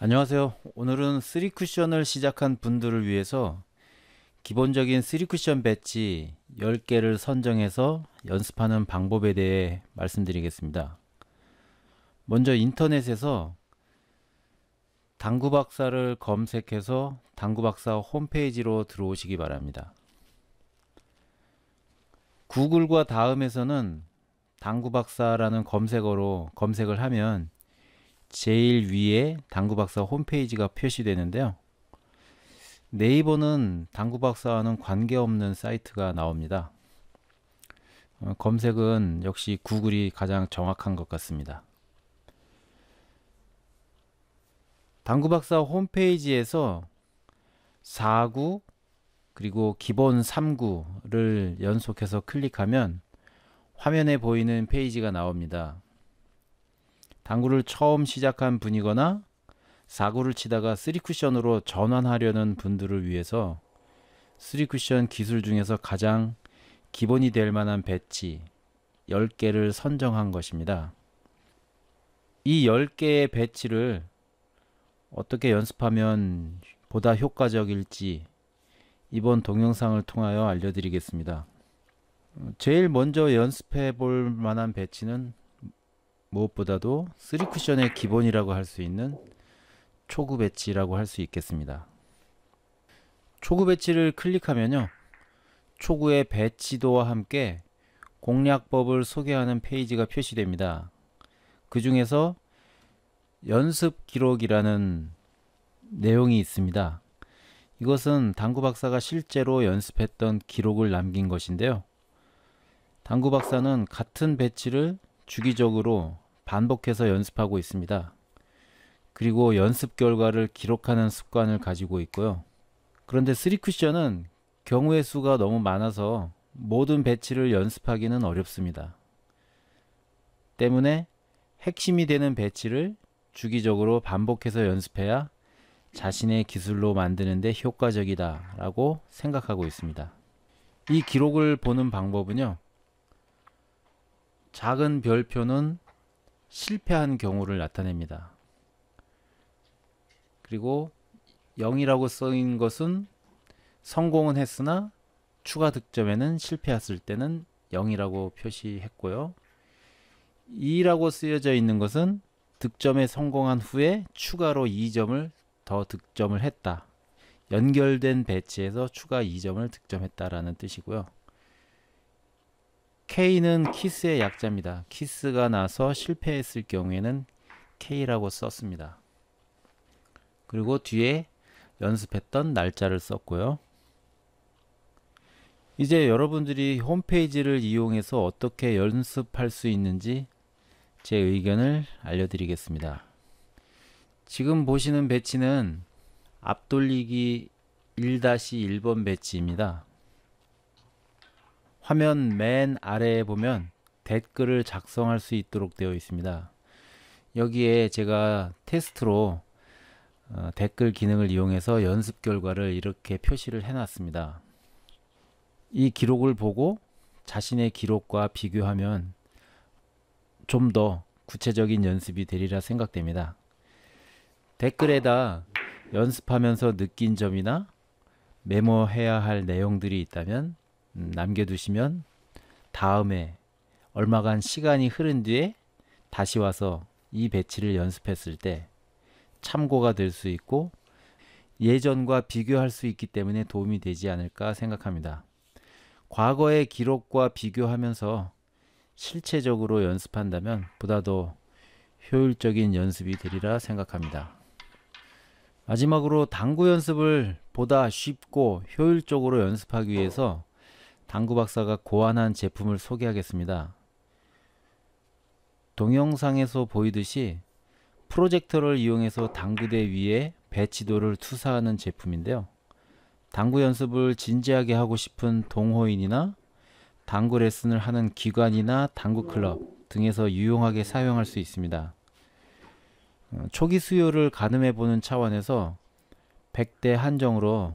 안녕하세요. 오늘은 3쿠션을 시작한 분들을 위해서 기본적인 3쿠션 배치 10개를 선정해서 연습하는 방법에 대해 말씀드리겠습니다. 먼저 인터넷에서 당구박사를 검색해서 당구박사 홈페이지로 들어오시기 바랍니다. 구글과 다음에서는 당구박사라는 검색어로 검색을 하면 제일 위에 당구박사 홈페이지가 표시되는데요. 네이버는 당구박사와는 관계없는 사이트가 나옵니다. 어, 검색은 역시 구글이 가장 정확한 것 같습니다. 당구박사 홈페이지에서 4구 그리고 기본 3구를 연속해서 클릭하면 화면에 보이는 페이지가 나옵니다. 당구를 처음 시작한 분이거나 사구를 치다가 3쿠션으로 전환하려는 분들을 위해서 3쿠션 기술 중에서 가장 기본이 될 만한 배치 10개를 선정한 것입니다. 이 10개의 배치를 어떻게 연습하면 보다 효과적일지 이번 동영상을 통하여 알려드리겠습니다. 제일 먼저 연습해 볼 만한 배치는 무엇보다도 3쿠션의 기본이라고 할 수 있는 초구 배치라고 할 수 있겠습니다. 초구 배치를 클릭하면요. 초구의 배치도와 함께 공략법을 소개하는 페이지가 표시됩니다. 그 중에서 연습 기록이라는 내용이 있습니다. 이것은 당구 박사가 실제로 연습했던 기록을 남긴 것인데요. 당구 박사는 같은 배치를 주기적으로 반복해서 연습하고 있습니다. 그리고 연습 결과를 기록하는 습관을 가지고 있고요. 그런데 3쿠션은 경우의 수가 너무 많아서 모든 배치를 연습하기는 어렵습니다. 때문에 핵심이 되는 배치를 주기적으로 반복해서 연습해야 자신의 기술로 만드는데 효과적이다 라고 생각하고 있습니다. 이 기록을 보는 방법은요. 작은 별표는 실패한 경우를 나타냅니다. 그리고 0이라고 써인 것은 성공은 했으나 추가 득점에는 실패했을 때는 0이라고 표시했고요. 2라고 쓰여져 있는 것은 득점에 성공한 후에 추가로 2점을 더 득점을 했다. 연결된 배치에서 추가 2점을 득점했다라는 뜻이고요. K는 키스의 약자입니다. 키스가 나서 실패했을 경우에는 K라고 썼습니다. 그리고 뒤에 연습했던 날짜를 썼고요. 이제 여러분들이 홈페이지를 이용해서 어떻게 연습할 수 있는지 제 의견을 알려드리겠습니다. 지금 보시는 배치는 앞돌리기 1-1번 배치입니다. 화면 맨 아래에 보면 댓글을 작성할 수 있도록 되어 있습니다. 여기에 제가 테스트로 어, 댓글 기능을 이용해서 연습 결과를 이렇게 표시를 해놨습니다. 이 기록을 보고 자신의 기록과 비교하면 좀 더 구체적인 연습이 되리라 생각됩니다. 댓글에다 연습하면서 느낀 점이나 메모해야 할 내용들이 있다면 음, 남겨두시면 다음에 얼마간 시간이 흐른 뒤에 다시 와서 이 배치를 연습했을 때 참고가 될 수 있고 예전과 비교할 수 있기 때문에 도움이 되지 않을까 생각합니다. 과거의 기록과 비교하면서 실체적으로 연습한다면 보다 더 효율적인 연습이 되리라 생각합니다. 마지막으로 당구 연습을 보다 쉽고 효율적으로 연습하기 위해서 당구 박사가 고안한 제품을 소개하겠습니다. 동영상에서 보이듯이 프로젝터를 이용해서 당구대 위에 배치도를 투사하는 제품인데요. 당구 연습을 진지하게 하고 싶은 동호인이나 당구 레슨을 하는 기관이나 당구 클럽 등에서 유용하게 사용할 수 있습니다. 어, 초기 수요를 가늠해 보는 차원에서 100대 한정으로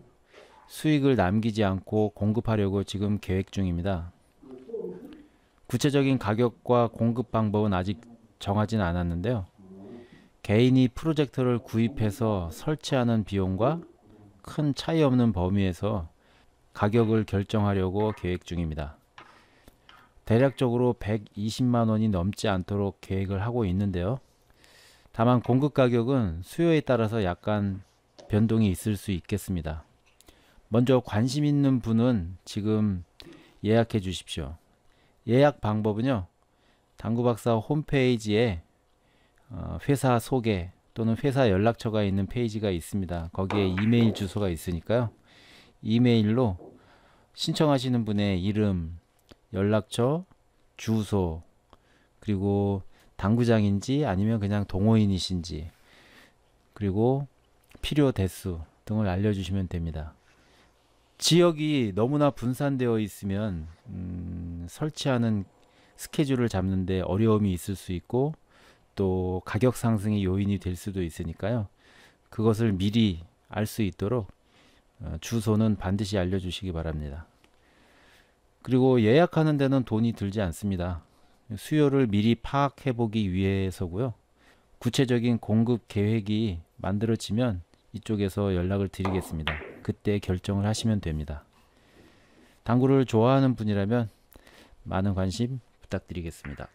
수익을 남기지 않고 공급하려고 지금 계획 중입니다. 구체적인 가격과 공급 방법은 아직 정하진 않았는데요. 개인이 프로젝터를 구입해서 설치하는 비용과 큰 차이 없는 범위에서 가격을 결정하려고 계획 중입니다. 대략적으로 120만 원이 넘지 않도록 계획을 하고 있는데요. 다만 공급 가격은 수요에 따라서 약간 변동이 있을 수 있겠습니다. 먼저 관심 있는 분은 지금 예약해 주십시오. 예약 방법은요. 당구박사 홈페이지에 어, 회사 소개 또는 회사 연락처가 있는 페이지가 있습니다. 거기에 이메일 주소가 있으니까요. 이메일로 신청하시는 분의 이름, 연락처, 주소, 그리고 당구장인지 아니면 그냥 동호인이신지, 그리고 필요 대수 등을 알려주시면 됩니다. 지역이 너무나 분산되어 있으면 음, 설치하는 스케줄을 잡는데 어려움이 있을 수 있고 또 가격 상승의 요인이 될 수도 있으니까요. 그것을 미리 알 수 있도록 어, 주소는 반드시 알려주시기 바랍니다. 그리고 예약하는 데는 돈이 들지 않습니다. 수요를 미리 파악해 보기 위해서고요. 구체적인 공급 계획이 만들어지면 이쪽에서 연락을 드리겠습니다. 그때 결정을 하시면 됩니다. 당구를 좋아하는 분이라면 많은 관심 부탁드리겠습니다.